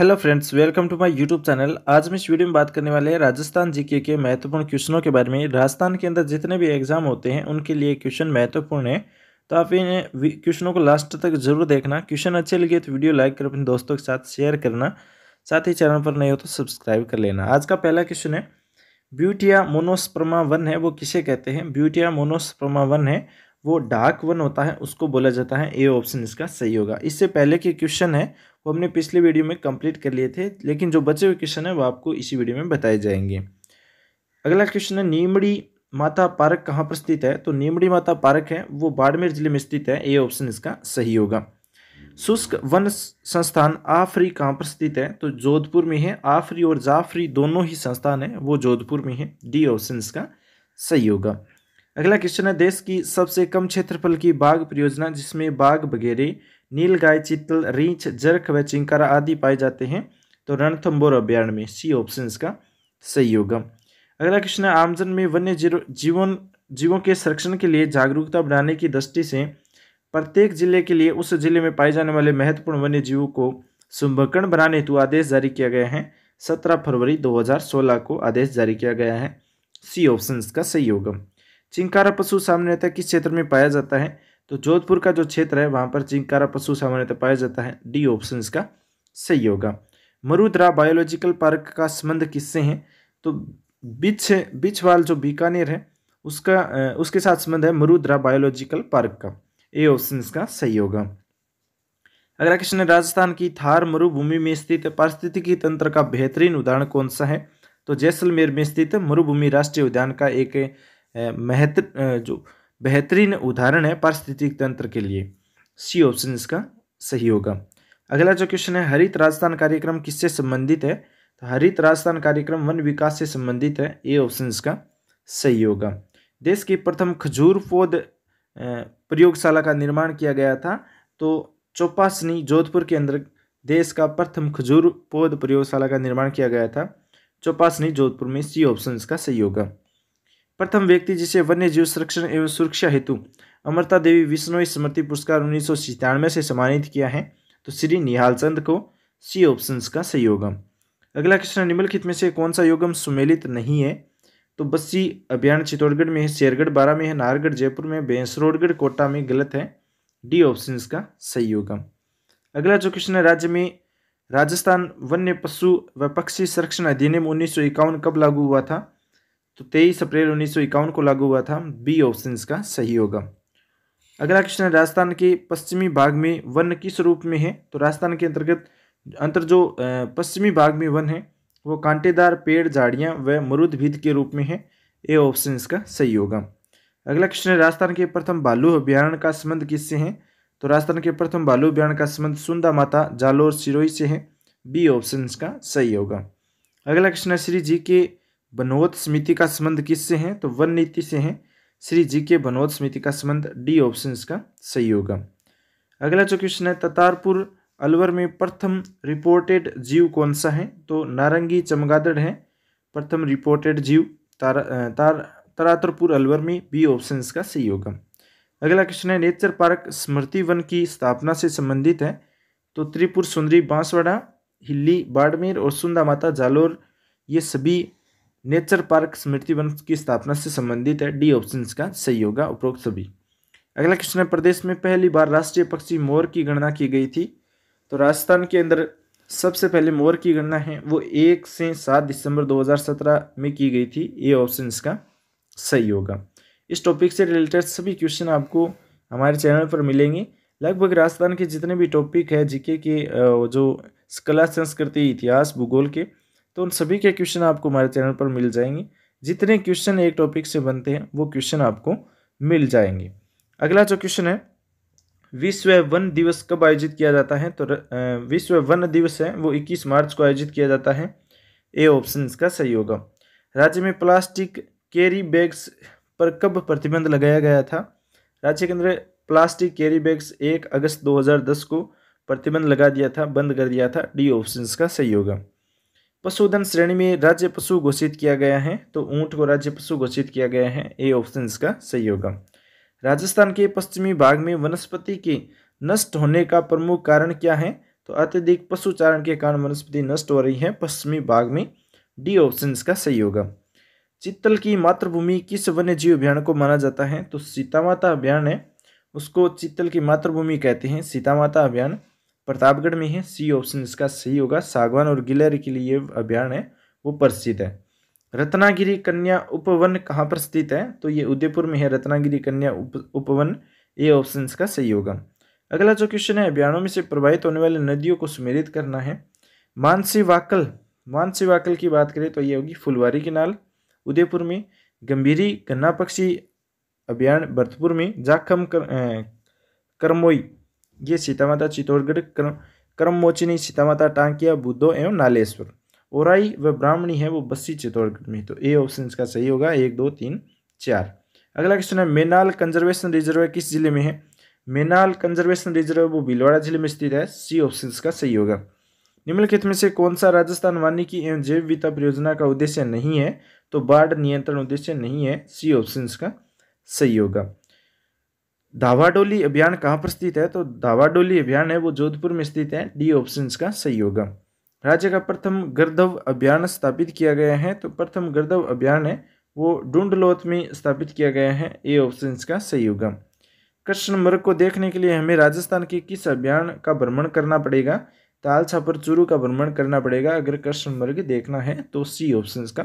hello friends welcome to my YouTube channel आज मैं इस वीडियो में बात करने वाले हैं राजस्थान जीके के महत्वपूर्ण क्वेश्चनों के बारे में राजस्थान के अंदर जितने भी एग्जाम होते हैं उनके लिए क्वेश्चन महत्वपूर्ण है तो आप इन क्वेश्चनों को लास्ट तक जरूर देखना क्वेश्चन अच्छे लगे तो वीडियो लाइक कर अपने दोस्तों के साथ शेयर करना साथ ही चैनल पर नहीं हो तो सब्सक्राइब कर लेना आज का पहला क्वेश्चन है ब्यूटिया मोनोस्प्रमा वन है वो किसे कहते हैं ब्यूटिया मोनोस्प्रमा वन है वो डार्क वन होता है उसको बोला जाता है ए ऑप्शन इसका सही होगा इससे पहले के क्वेश्चन है वो हमने पिछले वीडियो में कंप्लीट कर लिए थे लेकिन जो बचे हुए क्वेश्चन है वो आपको इसी वीडियो में बताए जाएंगे अगला क्वेश्चन है नीमड़ी माता पार्क कहाँ पर स्थित है तो नीमड़ी माता पार्क है वो बाड़मेर जिले में स्थित है ए ऑप्शन इसका सही होगा शुष्क वन संस्थान आफरी कहाँ पर स्थित है तो जोधपुर में है आफरी और जाफरी दोनों ही संस्थान है वो जोधपुर में है डी ऑप्शन इसका सही होगा अगला क्वेश्चन है देश की सबसे कम क्षेत्रफल की बाघ परियोजना जिसमें बाघ बगेरे नील गाय चित्तल रीछ जर्क व चिंकारा आदि पाए जाते हैं तो रणथम्बोर अभ्यारण्य में सी ऑप्शन का सही होगा अगला क्वेश्चन है आमजन में वन्य जीवन जीवों के संरक्षण के लिए जागरूकता बढ़ाने की दृष्टि से प्रत्येक जिले के लिए उस जिले में पाए जाने वाले महत्वपूर्ण वन्य जीवों को सुंभकरण बनाने हेतु आदेश जारी किया गया है सत्रह फरवरी 2016 को आदेश जारी किया गया है सी ऑप्शन का सही होगा चिंकारा पशु सामान्यतः किस क्षेत्र में पाया जाता है तो जोधपुर का जो क्षेत्र है वहाँ पर चिंकारा पशु सामान्यतः पाया जाता है डी ऑप्शन इसका सही होगा मरुद्रा बायोलॉजिकल पार्क का संबंध किससे हैं तो बिछ बिछवाल जो बीकानेर है उसका उसके साथ संबंध है मरुद्रा बायोलॉजिकल पार्क का ए ऑप्शन इसका सही होगा अगला क्वेश्चन है राजस्थान की थार मरुभूमि में स्थित पारिस्थितिकी तंत्र का बेहतरीन उदाहरण कौन सा है तो जैसलमेर में स्थित मरुभूमि राष्ट्रीय उद्यान का एक महत्व जो बेहतरीन उदाहरण है पारिस्थितिक तंत्र के लिए सी ऑप्शन इसका सही होगा अगला जो क्वेश्चन है हरित राजस्थान कार्यक्रम किससे संबंधित है तो हरित राजस्थान कार्यक्रम वन विकास से संबंधित है ए ऑप्शन इसका सही होगा देश की प्रथम खजूर पौध प्रयोगशाला का निर्माण किया गया था तो चौपासनी जोधपुर के अंदर देश का प्रथम खजूर पौध प्रयोगशाला का निर्माण किया गया था चौपासनी जोधपुर में सी ऑप्शन इसका सही होगा प्रथम व्यक्ति जिसे वन्य जीव संरक्षण एवं सुरक्षा हेतु अमृता देवी विष्णोई स्मृति पुरस्कार उन्नीस से सम्मानित किया है तो श्री निहाल चंद को सी ऑप्शन का संयोगम अगला क्वेश्चन निम्नलिखित में से कौन सा योगम सुमेलित नहीं है तो बस्सी अभियान चित्तौड़गढ़ में है शेरगढ़ बारा में है नारगढ़ जयपुर में बेंसरोडगढ़ कोटा में गलत है डी ऑप्शन का संयोगम अगला जो क्वेश्चन है राज्य में राजस्थान वन्य पशु व पक्षी संरक्षण अधिनियम उन्नीस कब लागू हुआ था तो तेईस अप्रैल उन्नीस को लागू हुआ था बी ऑप्शन इसका सही होगा अगला क्वेश्चन है राजस्थान के पश्चिमी भाग में वन किस रूप में है तो राजस्थान के अंतर्गत अंतर जो पश्चिमी भाग में वन है वो कांटेदार पेड़ झाड़ियाँ व मरुद भीत के रूप में है ए ऑप्शन इसका सही होगा अगला क्वेश्चन है राजस्थान के प्रथम बालू अभ्यारण का संबंध किससे है तो राजस्थान के प्रथम बालू अभ्यारण का संबंध सुंदा माता जालोर सिरोई से है बी ऑप्शन इसका सही होगा अगला क्वेश्चन है श्री जी के बनोद समिति का संबंध किससे है तो वन नीति से है श्री जी के बनोद समिति का संबंध डी ऑप्शन का सही होगा अगला जो क्वेश्चन है ततारपुर अलवर में प्रथम रिपोर्टेड जीव कौन सा है तो नारंगी चमगादड़ है प्रथम रिपोर्टेड जीव तार तार तरातरपुर अलवर में बी ऑप्शन का सही होगा अगला क्वेश्चन है नेचर पार्क स्मृति वन की स्थापना से संबंधित है तो त्रिपुर सुंदरी बांसवाड़ा हिल्ली बाड़मेर और सुंदा माता जालोर ये सभी नेचर पार्क स्मृति वन की स्थापना से संबंधित है डी ऑप्शन का सही होगा उपरोक्त सभी अगला क्वेश्चन है प्रदेश में पहली बार राष्ट्रीय पक्षी मोर की गणना की गई थी तो राजस्थान के अंदर सबसे पहले मोर की गणना है वो एक से सात दिसंबर 2017 में की गई थी ए ऑप्शन इसका सही होगा इस टॉपिक से रिलेटेड सभी क्वेश्चन आपको हमारे चैनल पर मिलेंगे लगभग राजस्थान के जितने भी टॉपिक है जीके के जो कला संस्कृति इतिहास भूगोल के तो उन सभी के क्वेश्चन आपको हमारे चैनल पर मिल जाएंगे जितने क्वेश्चन एक टॉपिक से बनते हैं वो क्वेश्चन आपको मिल जाएंगे अगला जो क्वेश्चन है विश्व वन दिवस कब आयोजित किया जाता है तो विश्व वन दिवस है वो 21 मार्च को आयोजित किया जाता है ए ऑप्शन इसका सही होगा राज्य में प्लास्टिक कैरी बैग्स पर कब प्रतिबंध लगाया गया था राज्य के अंदर प्लास्टिक कैरी बैग्स एक अगस्त 2010 को प्रतिबंध लगा दिया था बंद कर दिया था डी ऑप्शन का सही होगा पशुधन श्रेणी में राज्य पशु घोषित किया गया है तो ऊँट को राज्य पशु घोषित किया गया है ए ऑप्शन इसका सही होगा राजस्थान के पश्चिमी भाग में वनस्पति के नष्ट होने का प्रमुख कारण क्या है तो अत्यधिक पशु चारण के कारण वनस्पति नष्ट हो रही है पश्चिमी भाग में डी ऑप्शन इसका सही होगा चित्तल की मातृभूमि किस वन्य जीव अभियान को माना जाता है तो सीता माता अभियान है उसको चित्तल की मातृभूमि कहते हैं सीता माता अभियान प्रतापगढ़ में है सी ऑप्शन इसका सही होगा सागवान और गिलहरी के लिए अभ्यारण है वो प्रसिद्ध है रत्नागिरी कन्या उपवन कहाँ पर स्थित है तो ये उदयपुर में है रत्नागिरी कन्या उप उपवन ए ऑप्शन इसका सही होगा अगला जो क्वेश्चन है अभियानों में से प्रभावित होने वाली नदियों को सुमेलित करना है मानसी वाकल मानसी वाकल की बात करें तो ये होगी फुलवारी किनाल उदयपुर में गंभीरी गन्ना पक्षी अभियान भरतपुर में जाखम कर, करमोई ये सीता माता चित्तौड़गढ़ क्रम क्रममोचिनी सीता माता टांकिया बुद्धो एवं नालेश्वर ओराई व ब्राह्मणी है वो बस्सी चित्तौड़गढ़ में तो ए ऑप्शन इसका सही होगा एक दो तीन चार अगला क्वेश्चन है मेनाल कंजर्वेशन रिजर्व किस जिले में है मेनाल कंजर्वेशन रिजर्व वो भीलवाड़ा जिले में स्थित है सी ऑप्शन इसका सही होगा निम्नलिखित में से कौन सा राजस्थान वानिकी एवं जैव विता परियोजना का उद्देश्य नहीं है तो बाढ़ नियंत्रण उद्देश्य नहीं है सी ऑप्शन का सही होगा धावाडोली अभियान कहाँ पर स्थित है तो धावाडोली अभियान है वो जोधपुर में स्थित है डी ऑप्शन का सही होगा राज्य का प्रथम गर्दव अभियान स्थापित किया गया है तो प्रथम गर्दव अभियान है वो डूंडलोथ में स्थापित किया गया है ए ऑप्शन का सही होगा कृष्ण मृग को देखने के लिए हमें राजस्थान के किस अभियान का भ्रमण करना पड़ेगा ताल छापर चूरू का भ्रमण करना पड़ेगा अगर कृष्ण मृग देखना है तो सी ऑप्शन का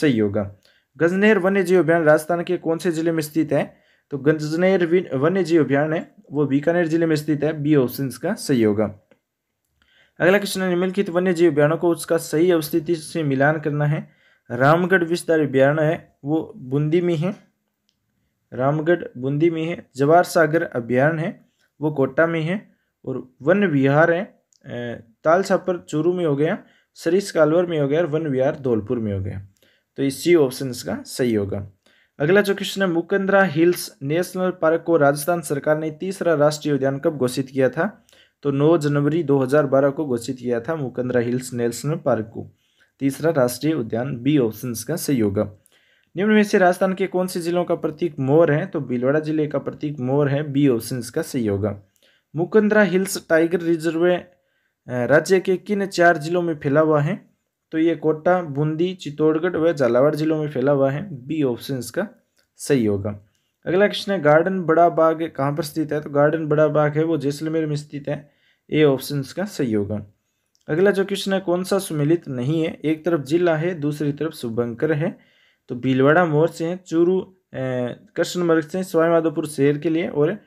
सही होगा गजनेर वन्य जीव अभियान राजस्थान के कौन से जिले में स्थित है तो गंजनेर वन्य जीव अभ्यारण्य वो बीकानेर जिले में स्थित है बी ऑप्शन का सही होगा अगला क्वेश्चन है निम्नलिखित वन्य जीव अभ्यारणों को उसका सही अवस्थिति से मिलान करना है रामगढ़ विस्तार अभ्यारण है वो बूंदी में है रामगढ़ बूंदी में है जवार सागर अभ्यारण्य है वो कोटा में है और वन विहार है ताल छापर चूरू में हो गया सरिस कालवर में हो गया और वन विहार धौलपुर में हो गया तो इस सी ऑप्शन का सही होगा अगला जो क्वेश्चन है मुकंदरा हिल्स नेशनल पार्क को राजस्थान सरकार ने तीसरा राष्ट्रीय उद्यान कब घोषित किया था तो 9 जनवरी 2012 को घोषित किया था मुकंदरा हिल्स नेशनल पार्क को तीसरा राष्ट्रीय उद्यान बी ऑप्शन का सही होगा निम्न में से राजस्थान के कौन से जिलों का प्रतीक मोर है तो भीलवाड़ा जिले का प्रतीक मोर है बी ऑप्शन का सही होगा मुकंदरा हिल्स टाइगर रिजर्व राज्य के किन चार जिलों में फैला हुआ है तो ये कोटा बूंदी चित्तौड़गढ़ व झालावाड़ जिलों में फैला हुआ है बी ऑप्शन इसका सही होगा अगला क्वेश्चन है गार्डन बड़ा बाग कहाँ पर स्थित है तो गार्डन बड़ा बाग है वो जैसलमेर में स्थित है ए ऑप्शन इसका सही होगा अगला जो क्वेश्चन है कौन सा सुमिलित नहीं है एक तरफ जिला है दूसरी तरफ शुभंकर है तो भीलवाड़ा मोर से है चूरू मर्ग से स्वाईमाधोपुर शहर के लिए और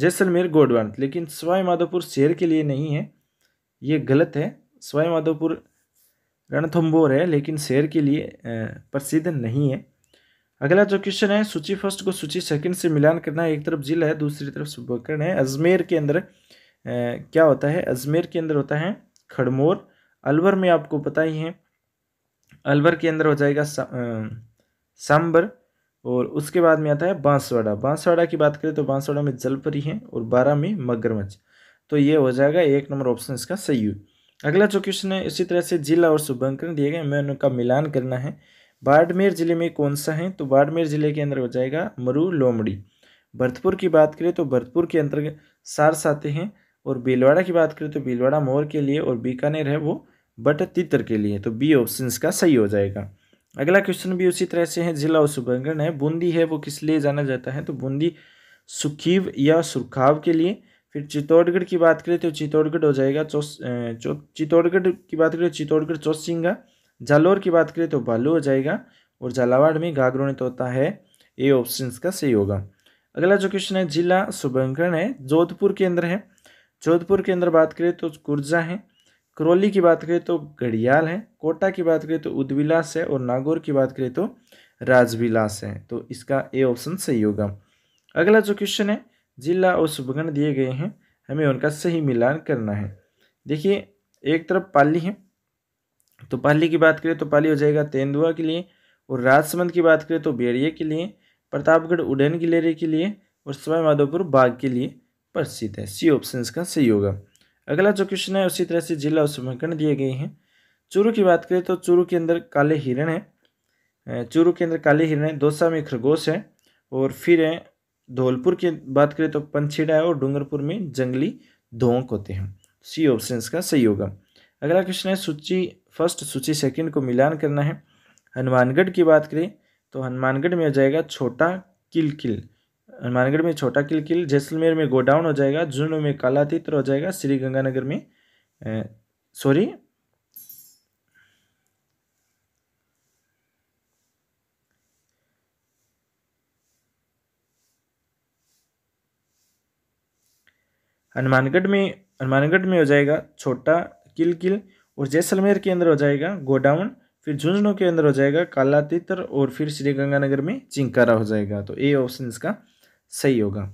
जैसलमेर गोडवान लेकिन सवाईमाधोपुर शहर के लिए नहीं है ये गलत है स्वाईमाधोपुर रणथम्बोर है लेकिन शेर के लिए प्रसिद्ध नहीं है अगला जो क्वेश्चन है सूची फर्स्ट को सूची सेकंड से मिलान करना है एक तरफ जिला है दूसरी तरफ सुबकरण है अजमेर के अंदर क्या होता है अजमेर के अंदर होता है खड़मोर अलवर में आपको पता ही है अलवर के अंदर हो जाएगा सांबर और उसके बाद में आता है बांसवाड़ा बांसवाड़ा की बात करें तो बांसवाड़ा में जलपरी है और बारह में मगरमच्छ तो ये हो जाएगा एक नंबर ऑप्शन इसका सही अगला जो क्वेश्चन है इसी तरह से जिला और शुभंकरण दिए गए मैं उनका मिलान करना है बाड़मेर जिले में कौन सा है तो बाड़मेर जिले के अंदर हो जाएगा मरु लोमड़ी भरतपुर की बात करें तो भरतपुर के अंतर्गत सार्स आते हैं और भीलवाड़ा की बात करें तो भीलवाड़ा मोर के लिए और बीकानेर है वो बट तितर के लिए तो बी ऑप्शन का सही हो जाएगा अगला क्वेश्चन भी उसी तरह से है जिला और शुभंकरण है बूंदी है वो किस लिए जाना जाता है तो बूंदी सुखीव या सुरखाव के लिए फिर चित्तौड़गढ़ की बात करें तो चित्तौड़गढ़ हो जाएगा चौ चित्तौड़गढ़ की बात करें तो चित्तौड़गढ़ चौसिंगा जालोर की बात करें तो बालू हो जाएगा और झालावाड़ में घाघरों ने तोता है ये ऑप्शन का सही होगा अगला जो क्वेश्चन है जिला शुभंकरण है जोधपुर के अंदर है जोधपुर के अंदर बात करें तो कुर्जा है करौली की बात करें तो घड़ियाल है कोटा की बात करें तो उद्विलास है और नागौर की बात करें तो राजविलास है तो इसका ए ऑप्शन सही होगा अगला जो क्वेश्चन है जिला और शुभगण दिए गए हैं हमें उनका सही मिलान करना है देखिए एक तरफ पाली है तो पाली की बात करें तो पाली हो जाएगा तेंदुआ के लिए और राजसमंद की बात करें तो बेड़िए के लिए प्रतापगढ़ उडैन गिलेरे के लिए और सवाईमाधोपुर बाग के लिए प्रसिद्ध है सी ऑप्शन का सही होगा अगला जो क्वेश्चन है उसी तरह से जिला और शुभगण दिए गए हैं चूरू की बात करें तो चूरू के अंदर काले हिरण है चूरू के अंदर काले हिरण है दोसा में खरगोश है और फिर है धौलपुर की बात करें तो पंछीडा और डूंगरपुर में जंगली धोंक होते हैं सी ऑप्शन का सही होगा अगला क्वेश्चन है सूची फर्स्ट सूची सेकंड को मिलान करना है हनुमानगढ़ की बात करें तो हनुमानगढ़ में हो जाएगा छोटा किल किल हनुमानगढ़ में छोटा किल किल जैसलमेर में गोडाउन हो जाएगा जुनू में काला तित्र हो जाएगा श्रीगंगानगर में सॉरी हनुमानगढ़ में हनुमानगढ़ में हो जाएगा छोटा किल किल और जैसलमेर के अंदर हो जाएगा गोडाउन फिर झुंझुनू के अंदर हो जाएगा काला तितर और फिर श्रीगंगानगर में चिंकारा हो जाएगा तो ए ऑप्शन इसका सही होगा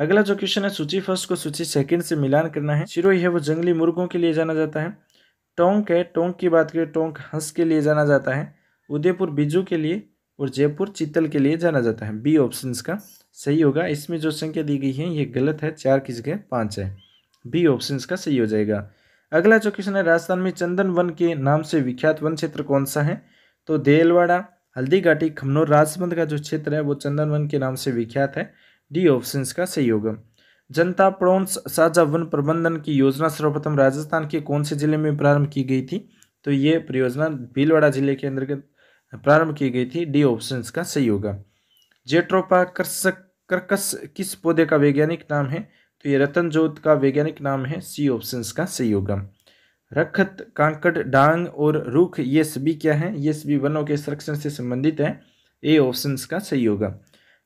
अगला जो क्वेश्चन है सूची फर्स्ट को सूची सेकंड से मिलान करना है सिरोही है वो जंगली मुर्गों के लिए जाना जाता है टोंक है टोंक की बात करें टोंक हंस के लिए जाना जाता है उदयपुर बिजू के लिए और जयपुर चित्तल के लिए जाना जाता है बी ऑप्शन का सही होगा इसमें जो संख्या दी गई है ये गलत है चार की जगह पाँच है बी ऑप्शन का सही हो जाएगा अगला जो क्वेश्चन है राजस्थान में चंदन वन के नाम से विख्यात वन क्षेत्र कौन सा है तो देलवाड़ा हल्दी घाटी खमनौर राजसमंद का जो क्षेत्र है वो चंदन वन के नाम से विख्यात है डी ऑप्शन का सही होगा जनता प्रोन्स साझा वन प्रबंधन की योजना सर्वप्रथम राजस्थान के कौन से जिले में प्रारंभ की गई थी तो ये परियोजना भीलवाड़ा जिले के अंतर्गत प्रारंभ की गई थी डी ऑप्शन का सही होगा जेट्रोपा कर्सक कर्कस किस पौधे का वैज्ञानिक नाम है तो ये रतन जोत का वैज्ञानिक नाम है सी ऑप्शन का सही होगा रखत कांकड़ डांग और रूख ये सभी क्या है ये सभी वनों के संरक्षण से संबंधित है ए ऑप्शन का सही होगा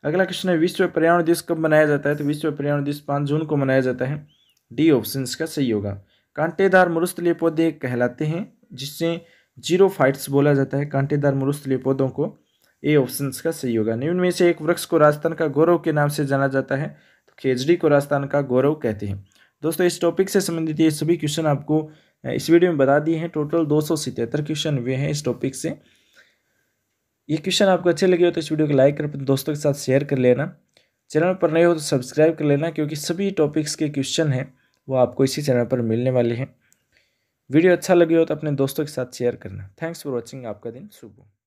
अगला क्वेश्चन है विश्व पर्यावरण दिवस कब मनाया जाता है तो विश्व पर्यावरण दिवस पाँच जून को मनाया जाता है डी ऑप्शन का सही होगा कांटेदार मरुस्थलीय पौधे कहलाते हैं जिससे जीरो फाइट्स बोला जाता है कांटेदार मरुस्थलीय पौधों को ए ऑप्शन का सही होगा निम्न में से एक वृक्ष को राजस्थान का गौरव के नाम से जाना जाता है तो खेजड़ी को राजस्थान का गौरव कहते हैं दोस्तों इस टॉपिक से संबंधित ये सभी क्वेश्चन आपको इस वीडियो में बता दिए हैं टोटल दो क्वेश्चन हुए हैं इस टॉपिक से ये क्वेश्चन आपको अच्छे लगे हो तो इस वीडियो को लाइक कर दोस्तों के साथ शेयर कर लेना चैनल पर नए हो तो सब्सक्राइब कर लेना क्योंकि सभी टॉपिक्स के क्वेश्चन हैं वो आपको इसी चैनल पर मिलने वाले हैं वीडियो अच्छा लगे हो तो अपने दोस्तों के साथ शेयर करना थैंक्स फॉर वॉचिंग आपका दिन शुभ हो